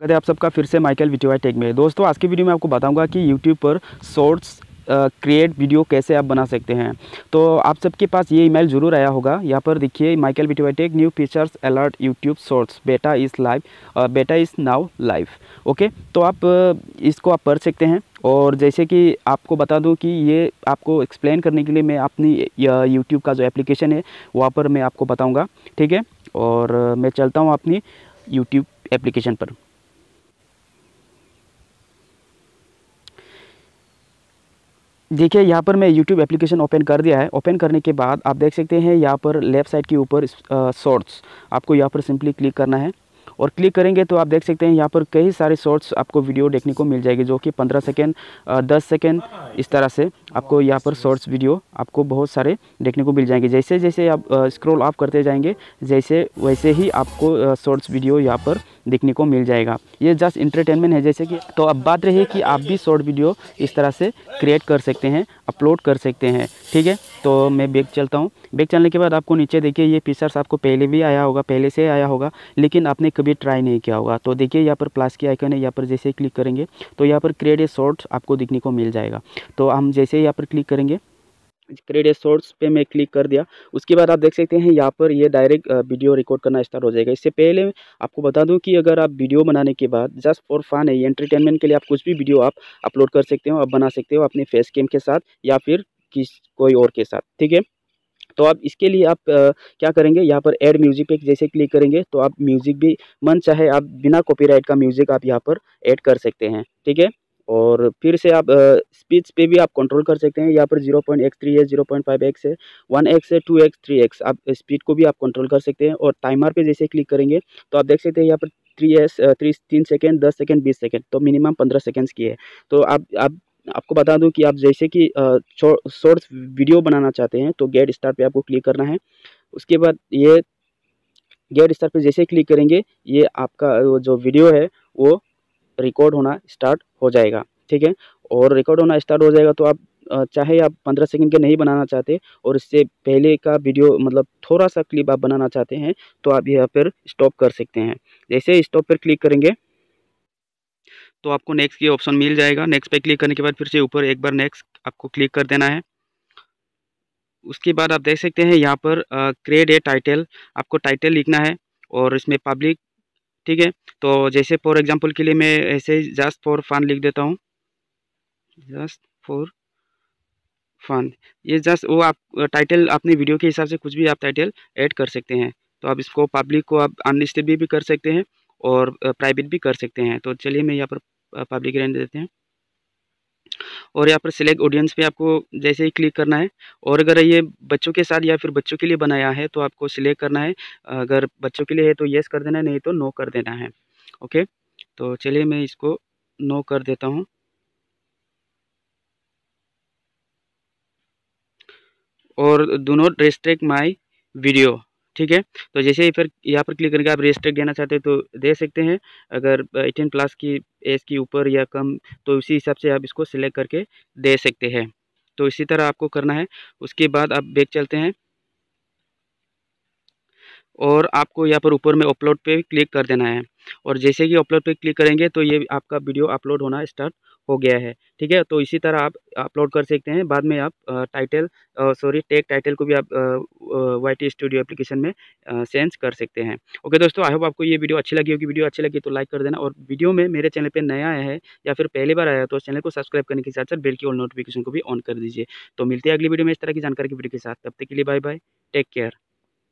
स्वागत आप सबका फिर से माइकल विटिवा टेक में दोस्तों आज की वीडियो में आपको बताऊंगा कि यूट्यूब पर शॉर्ट्स क्रिएट वीडियो कैसे आप बना सकते हैं तो आप सबके पास ये ईमेल जरूर आया होगा यहाँ पर देखिए माइकल विटिवा tech new features alert YouTube shorts beta is live beta is now live okay तो आप इसको आप पढ़ सकते हैं और जैसे कि आपको बता दूं कि ये आपको एक्सप्लेन करने के लिए मैं अपनी यूट्यूब का जो एप्लीकेशन है वहाँ पर मैं आपको बताऊँगा ठीक है और मैं चलता हूँ अपनी यूट्यूब एप्लीकेशन पर देखिए यहाँ पर मैं YouTube एप्लीकेशन ओपन कर दिया है ओपन करने के बाद आप देख सकते हैं यहाँ पर लेफ़्ट साइड के ऊपर शॉर्ट्स आपको यहाँ पर सिंपली क्लिक करना है और क्लिक करेंगे तो आप देख सकते हैं यहाँ पर कई सारे शॉर्ट्स आपको वीडियो देखने को मिल जाएगी जो कि 15 सेकेंड 10 सेकेंड इस तरह से आपको यहाँ पर शॉर्ट्स वीडियो आपको बहुत सारे देखने को मिल जाएंगे जैसे जैसे आप स्क्रॉल आप करते जाएंगे जैसे वैसे ही आपको शॉर्ट्स वीडियो यहाँ पर देखने को मिल जाएगा ये जस्ट इंटरटेनमेंट है जैसे कि तो अब बात रही है कि आप भी शॉर्ट वीडियो इस तरह से क्रिएट कर सकते हैं अपलोड कर सकते हैं ठीक है तो मैं बैग चलता हूँ बैग चलने के बाद आपको नीचे देखिए ये फीचर्स आपको पहले भी आया होगा पहले से आया होगा लेकिन आपने कभी ट्राई नहीं किया होगा तो देखिए यहाँ पर प्लस की आइकन है यहाँ पर जैसे क्लिक करेंगे तो यहाँ पर क्रिएट ए शॉर्ट्स आपको देखने को मिल जाएगा तो हम जैसे यहाँ पर क्लिक करेंगे क्रेडिट सोर्स पे मैं क्लिक कर दिया उसके बाद आप देख सकते हैं यहाँ पर ये डायरेक्ट वीडियो रिकॉर्ड करना स्टार्ट हो जाएगा इससे पहले आपको बता दूं कि अगर आप वीडियो बनाने के बाद जस्ट फॉर फन है एंटरटेनमेंट के लिए आप कुछ भी वीडियो आप अपलोड कर सकते हो आप बना सकते हो अपने फेस कैम के साथ या फिर किस कोई और के साथ ठीक है तो आप इसके लिए आप आ, क्या करेंगे यहाँ पर ऐड म्यूजिक पे जैसे क्लिक करेंगे तो आप म्यूजिक भी मन चाहे आप बिना कॉपीराइट का म्यूजिक आप यहाँ पर ऐड कर सकते हैं ठीक है और फिर से आप स्पीड्स पे भी आप कंट्रोल कर सकते हैं यहाँ पर जीरो पॉइंट एक्स थ्री है जीरो पॉइंट फाइव एक्स है वन एक्स है टू एक्स थ्री एक्स आप स्पीड को भी आप कंट्रोल कर सकते हैं और टाइमर पे जैसे क्लिक करेंगे तो आप देख सकते हैं यहाँ पर थ्री एस थ्री तीन सेकेंड दस सेकेंड बीस सेकेंड तो मिनिमम पंद्रह सेकेंड्स की है तो आप आप आपको बता दूं कि आप जैसे कि शॉर्ट्स वीडियो बनाना चाहते हैं तो गेट स्टार्ट पे आपको क्लिक करना है उसके बाद ये गेट स्टार्ट पे जैसे क्लिक करेंगे ये आपका जो वीडियो है वो रिकॉर्ड होना स्टार्ट हो जाएगा ठीक है और रिकॉर्ड होना स्टार्ट हो जाएगा तो आप चाहे आप पंद्रह सेकंड के नहीं बनाना चाहते और इससे पहले का वीडियो मतलब थोड़ा सा क्लिप आप बनाना चाहते हैं तो आप यहाँ पर स्टॉप कर सकते हैं जैसे स्टॉप पर क्लिक करेंगे तो आपको नेक्स्ट की ऑप्शन मिल जाएगा नेक्स्ट पर क्लिक करने के बाद फिर से ऊपर एक बार नेक्स्ट आपको क्लिक कर देना है उसके बाद आप देख सकते हैं यहाँ पर क्रिएट ए टाइटल आपको टाइटल लिखना है और इसमें पब्लिक ठीक है तो जैसे फॉर एग्जांपल के लिए मैं ऐसे जस्ट फॉर फन लिख देता हूँ जस्ट फॉर फन ये जस्ट वो आप टाइटल अपने वीडियो के हिसाब से कुछ भी आप टाइटल ऐड कर सकते हैं तो आप इसको पब्लिक को आप अनलिस्टेड भी, भी कर सकते हैं और प्राइवेट भी कर सकते हैं तो चलिए मैं यहाँ पर पब्लिक रहने देते हैं और यहाँ पर सिलेक्ट ऑडियंस पे आपको जैसे ही क्लिक करना है और अगर ये बच्चों के साथ या फिर बच्चों के लिए बनाया है तो आपको सिलेक्ट करना है अगर बच्चों के लिए है तो येस कर देना है नहीं तो नो कर देना है ओके तो चलिए मैं इसको नो कर देता हूँ और दोनों नॉट माई वीडियो ठीक है तो जैसे ही फिर यहाँ पर क्लिक करके आप रजिस्टर देना चाहते हैं तो दे सकते हैं अगर एटीन प्लस की एज की ऊपर या कम तो उसी हिसाब से आप इसको सिलेक्ट करके दे सकते हैं तो इसी तरह आपको करना है उसके बाद आप बैग चलते हैं और आपको यहाँ पर ऊपर में अपलोड पे क्लिक कर देना है और जैसे ही अपलोड पर क्लिक करेंगे तो ये आपका वीडियो अपलोड होना स्टार्ट हो गया है ठीक है तो इसी तरह आप अपलोड कर सकते हैं बाद में आप टाइटल सॉरी टेक टाइटल को भी आप वाई टी स्टूडियो एप्लीकेशन में सेंस कर सकते हैं ओके दोस्तों आई होप आपको ये वीडियो अच्छी लगी होगी वीडियो अच्छी लगी तो लाइक कर देना और वीडियो में मेरे चैनल पर नया आया है या फिर पहली बार आया तो तो चैनल को सब्सक्राइब करने के साथ साथ बिल की ऑल नोटिफिकेशन को भी ऑन कर दीजिए तो मिलते हैं अगली वीडियो में इस तरह की जानकारी की वीडियो के साथ तब तक के लिए बाय बाय टेक केयर